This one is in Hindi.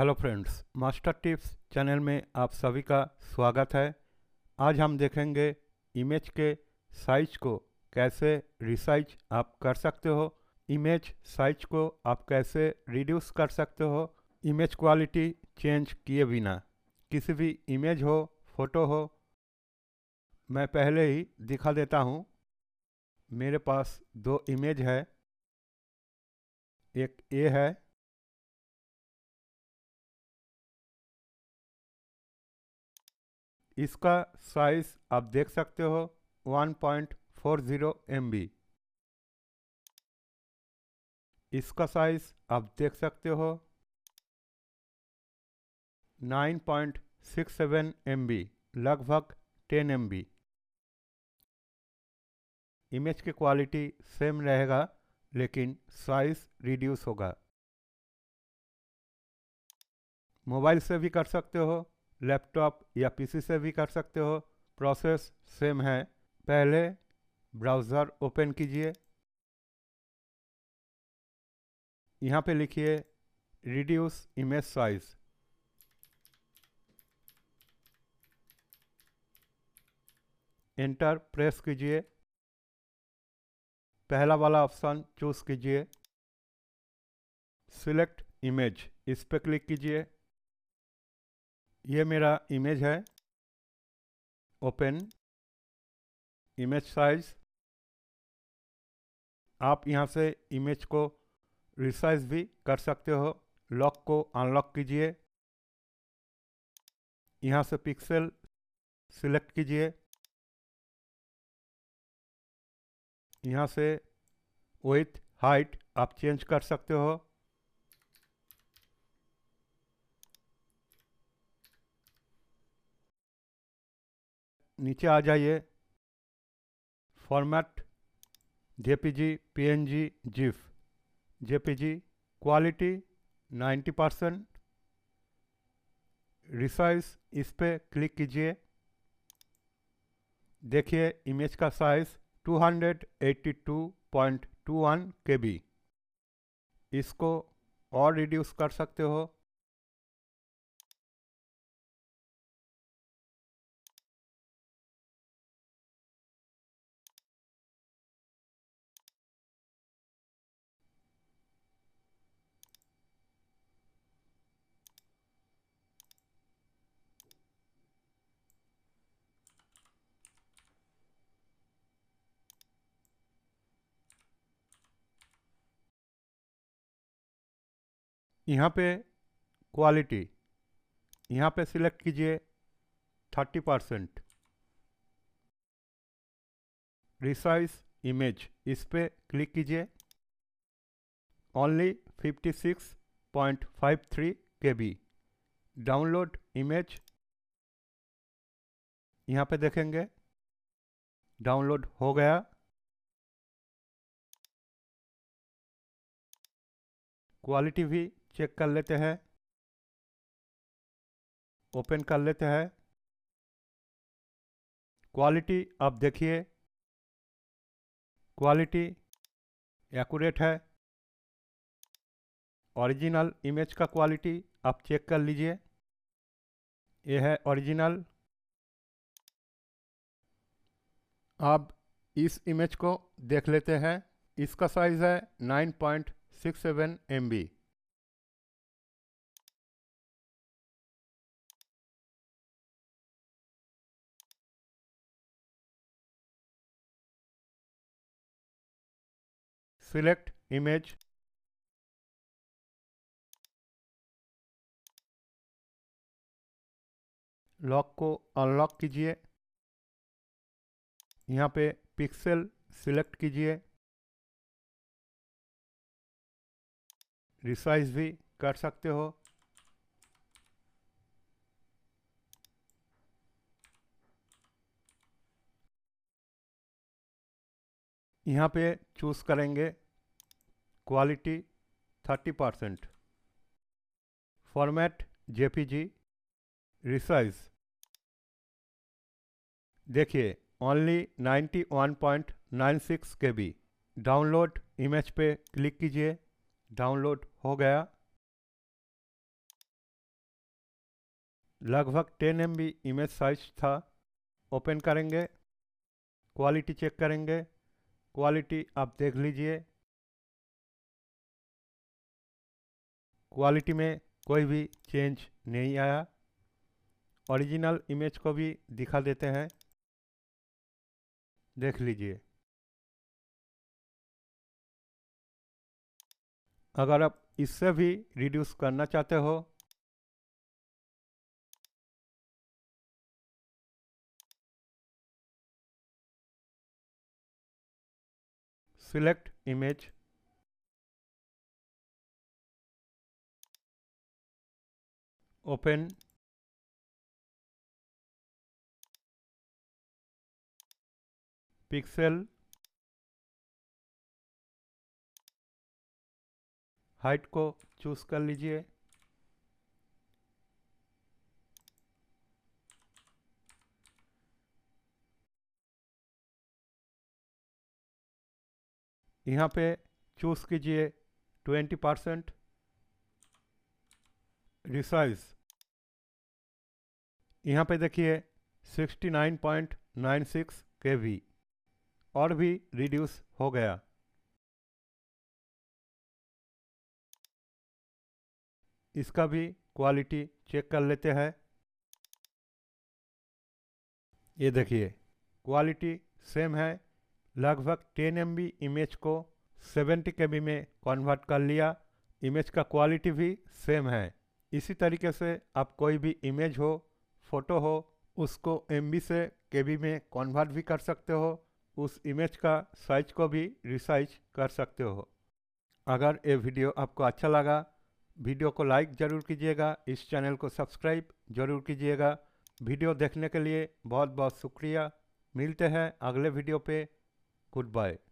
hello friends master tips channel में आप सभी का स्वागत है आज हम देखेंगे इमेज के साइज को कैसे रिसाइज आप कर सकते हो इमेज साइज को आप कैसे रिड्यूस कर सकते हो इमेज क्वालिटी चेंज किए बिना किसी भी इमेज हो फोटो हो मैं पहले ही दिखा देता हूँ मेरे पास दो इमेज है एक ए है इसका साइज आप देख सकते हो 1.40 पॉइंट इसका साइज आप देख सकते हो 9.67 पॉइंट लगभग 10 एम इमेज की क्वालिटी सेम रहेगा लेकिन साइज रिड्यूस होगा मोबाइल से भी कर सकते हो लैपटॉप या पीसी से भी कर सकते हो प्रोसेस सेम है पहले ब्राउज़र ओपन कीजिए यहाँ पे लिखिए reduce image size enter press कीजिए पहला वाला ऑप्शन चूज़ कीजिए सिलेक्ट इमेज इस पर क्लिक कीजिए ये मेरा इमेज है ओपन इमेज साइज आप यहाँ से इमेज को रिसाइज भी कर सकते हो लॉक को अनलॉक कीजिए यहाँ से पिक्सल सिलेक्ट कीजिए यहाँ से वेथ हाइट आप चेंज कर सकते हो नीचे आ जाइए format JPG PNG GIF JPG quality 90 percent resize इस पर क्लिक कीजिए देखिए इमेज का साइज़ 282.21 केबी इसको और रिड्यूस कर सकते हो यहाँ पे क्वालिटी यहाँ पे सिलेक्ट कीजिए थर्टी परसेंट रिसाइज इमेज इस पर क्लिक कीजिए only fifty six point five three K B download image यहाँ पे देखेंगे डाउनलोड हो गया क्वालिटी भी चेक कर लेते हैं ओपन कर लेते हैं क्वालिटी आप देखिए क्वालिटी एक्यूरेट है ओरिजिनल इमेज का क्वालिटी आप चेक कर लीजिए यह है ओरिजिनल आप इस इमेज को देख लेते हैं इसका साइज़ है 9.67 point six seven M B select image lock को अनलॉक कीजिए यहाँ पे पिक्सल सिलेक्ट कीजिए रिसाइज भी कर सकते हो यहाँ पे चूज़ करेंगे quality 30 percent format JPG resize देखिए ओनली 91.96 बी डाउनलोड इमेज पे क्लिक कीजिए डाउनलोड हो गया लगभग 10 एम इमेज साइज था ओपन करेंगे क्वालिटी चेक करेंगे क्वालिटी आप देख लीजिए क्वालिटी में कोई भी चेंज नहीं आया ओरिजिनल इमेज को भी दिखा देते हैं देख लीजिए अगर आप इससे भी रिड्यूस करना चाहते हो select image open pixel height को चूज़ कर लीजिए यहाँ पे चूज़ कीजिए 20 परसेंट रिसाइज यहाँ पे देखिए 69.96 वी और भी रिड्यूस हो गया इसका भी क्वालिटी चेक कर लेते हैं ये देखिए क्वालिटी सेम है लगभग 10 एम इमेज को 70 के में कन्वर्ट कर लिया इमेज का क्वालिटी भी सेम है इसी तरीके से आप कोई भी इमेज हो फोटो हो उसको एम से के में कन्वर्ट भी कर सकते हो उस इमेज का साइज को भी रिसाइज कर सकते हो अगर ये वीडियो आपको अच्छा लगा वीडियो को लाइक ज़रूर कीजिएगा इस चैनल को सब्सक्राइब ज़रूर कीजिएगा वीडियो देखने के लिए बहुत बहुत शुक्रिया मिलते हैं अगले वीडियो पे Goodbye